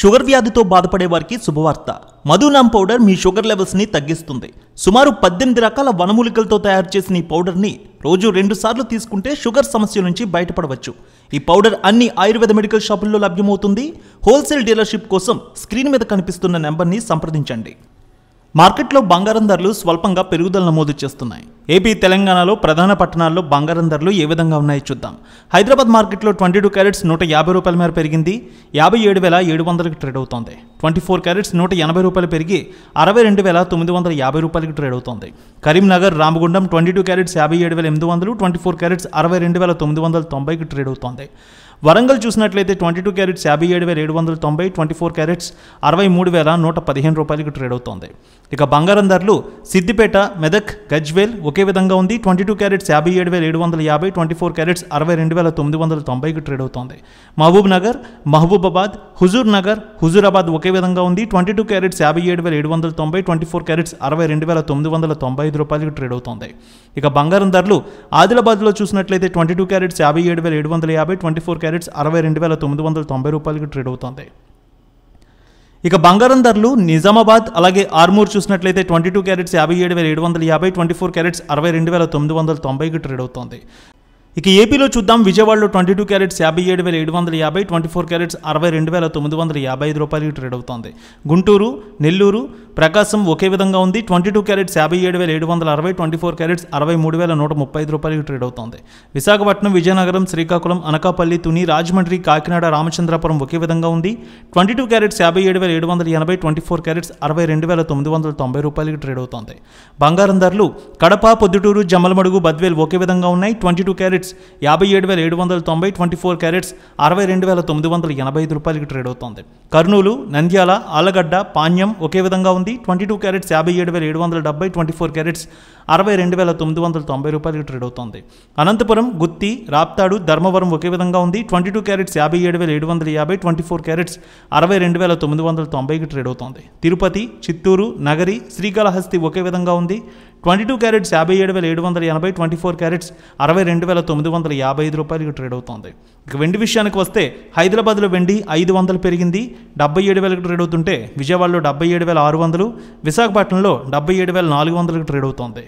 sugar వ్యాధితో బాధపడే వారికి శుభవార్త మధునామ్ పౌడర్ మీ షుగర్ లెవెల్స్ని తగ్గిస్తుంది సుమారు పద్దెనిమిది రకాల వనమూలికలతో తయారు చేసిన ఈ పౌడర్ని రోజు రెండుసార్లు తీసుకుంటే షుగర్ సమస్య నుంచి బయటపడవచ్చు ఈ పౌడర్ అన్ని ఆయుర్వేద మెడికల్ షాపుల్లో లభ్యమవుతుంది హోల్సేల్ డీలర్షిప్ కోసం స్క్రీన్ మీద కనిపిస్తున్న నెంబర్ని సంప్రదించండి మార్కెట్లో బంగారం ధరలు స్వల్పంగా పెరుగుదల నమోదు చేస్తున్నాయి ఏపీ తెలంగాణలో ప్రధాన పట్టణాల్లో బంగారం ధరలు ఏ విధంగా ఉన్నాయో చూద్దాం హైదరాబాద్ మార్కెట్లో ట్వంటీ టూ క్యారెట్స్ నూట యాభై రూపాయల మేర పెరిగింది యాభై ఏడు వేల ఏడు వందలకు ట్రేడ్ అవుతోంది ట్వంటీ ఫోర్ క్యారెట్స్ నూట ఎనభై రూపాయలు పెరిగి అరవై రెండు వేల తొమ్మిది వందల యాభై రూపాయలకి ట్రేడ్ అవుతుంది Karimnagar Ramagundam twenty two carats యాభై ఏడు వేల ఎనిమిది వందలు ట్వంటీ ఫోర్ క్యారెట్స్ అరవై రెండు వేల తొమ్మిది వందల తొంభైకి ట్రేడ్ అవుతుంది వరంగల్ చూసినట్లయితే ట్వంటీ టూ క్యారెట్స్ యాభై ఏడు వేల ఏడు వందల తొంభై ట్వంటీ ఫోర్ క్యారెట్స్ అరవై మూడు వేల నూట పదిహేను రూపాయలకి ట్రేడ్ అవుతోంది ఇక బంగారం ధరలు సిద్దిపేట మెదక్ గజ్వేల్ ఒకే విధంగా ఉంది ట్వంటీ టూ క్యారెట్స్ యాభై ఏడు వేల ఏడు వందల యాభై ట్వంటీ ఫోర్ క్యారెట్స్ అరవై రెండు వేల తొమ్మిది వందల తొంభైకి ట్రేడ్ అవుతోంది మహబూబ్ నగర్ మహబూబాబాద్ హుజూర్ నగర్ హుజూరాబాద్ ఒకే విధంగా ఉంది ట్వంటీ టూ క్యారెట్స్ యాభై ఏడు వేల ఏడు వందల తొంభై ట్వంటీ ఫోర్ క్యారెట్స్ అరవై రెండు వేల తొమ్మిది వందల తొంభై ఐదు రూపాయలకి ట్రేడ్ అవుతుంది ఇక బంగారం ధరలు ఆదిలాబాద్లో చూసినట్లయితే ట్వంటీ టూ క్యారెట్స్ యాభై ఏడు వేల ఏడు వందల యాభై ట్వంటీ ఫోర్ క్యారెట్స్ అరవై రెండు వేల తొమ్మిది వందల తొంభై రూపాయలకి ట్రేడ్ అవుతుంది ఇక బంగారం ధరలు నిజామాబాద్ అలాగే ఆర్మూర్ చూసినట్లయితే ట్వంటీ టూ క్యారెట్స్ యాభై ఏడు వేల ఏడు వందల యాభై ట్వంటీ ఫోర్ క్యారెట్స్ అరవై రెండు వేల తొమ్మిది వందల తొంభైకి ట్రేడ్ అవుతుంది ఇక ఏపీలో చూద్దాం విజయవాడలో ట్వంటీ టూ క్యారెట్స్ యాభై ఏడు వేల ఏడు వందల యాభై ట్వంటీ ఫోర్ క్యారెట్స్ అరవై రెండు వేల తొమ్మిది వందల యాభై ఐదు రూపాయలకి ట్రేడ్ అవుతోంది గుంటూరు నెల్లూరు ప్రకాశం ఒకే విధంగా ఉంది ట్వంటీ టూ క్యారెట్స్ యాభై ఏడు వేల ఏడు వందల అరవై ట్వంటీ ఫోర్ క్యారెట్స్ అరవై మూడు వేల నూట ముప్పై ఐదు రూపాయలకు ట్రేడ్ అవుతోంది విశాఖపట్నం విజయనగరం శ్రీకాకుళం అనకాపల్లి తుని రాజమండ్రి కాకినాడ రామచంద్రపురం ఒకే విధంగా ఉంది ట్వంటీ టూ క్యారెట్స్ యాభై ఏడు వేల ఏడు వందల ఎనభై ట్వంటీ ఫోర్ క్యారెట్స్ అరవై రెండు వేల తొమ్మిది వందల తొంభై రూపాయలకి ట్రేడ్ అవుతోంది బంగారం ధరలు కడప పొద్దుటూరు జమ్మలమడుగు బద్వేల్ ఒకే విధంగా ఉన్నాయి ట్వంటీ టూ క్యారెట్స్ యాభై ఏడు వేల ఏడు వందల తొంభై ట్వంటీ ఫోర్ క్యారెట్స్ అరవై రెండు వేల తొమ్మిది వందల ఎనభై ఐదు రూపాయలకి ట్రేడ్ అవుతోంది కర్నూలు నంద్యాల ఆలగడ్డ పాణ్యం ఒకే విధంగా ఉంది ఉంది ట్వంటీ టూ క్యారెట్స్ యాభై ఏడు వేల ఏడు వందల డెబ్బై ట్వంటీ ఫోర్ క్యారెట్స్ అరవై రెండు వేల తొమ్మిది వందల తొంభై రూపాయలకి ట్రేడ్ అవుతుంది అనంతపురం గుత్తి రాప్తాడు ధర్మవరం ఒకే విధంగా ఉంది ట్వంటీ టూ క్యారెట్స్ యాభై ఏడు వేల ఏడు వందల యాభై ట్వంటీ ఫోర్ క్యారెట్స్ అరవై రెండు వేల తొమ్మిది వందల తొంభైకి ట్రేడ్ అవుతుంది తిరుపతి చిత్తూరు నగరి శ్రీకాళహస్తి ఒకే విధంగా ఉంది ట్వంటీ టూ క్యారెట్స్ యాభై ఏడు వేల ఏడు వందల ఎనభై ట్వంటీ ఫోర్ క్యారెట్స్ అరవై రెండు వేల తొమ్మిది వందల యాభై ఐదు రూపాయలకి ట్రేడ్ అవుతుంది ఇక వెండి విషయానికి వస్తే హైదరాబాద్లో వెండి ఐదు వందలు పెరిగింది డెబ్బై ఏడు వేలకు ట్రేడ్ అవుతుంటే విజయవాడలో డెబ్బై ఏడు వేల ఆరు వందలు విశాఖపట్నంలో డెబ్బై ఏడు వేల నాలుగు వందలకు ట్రేడ్ అవుతోంది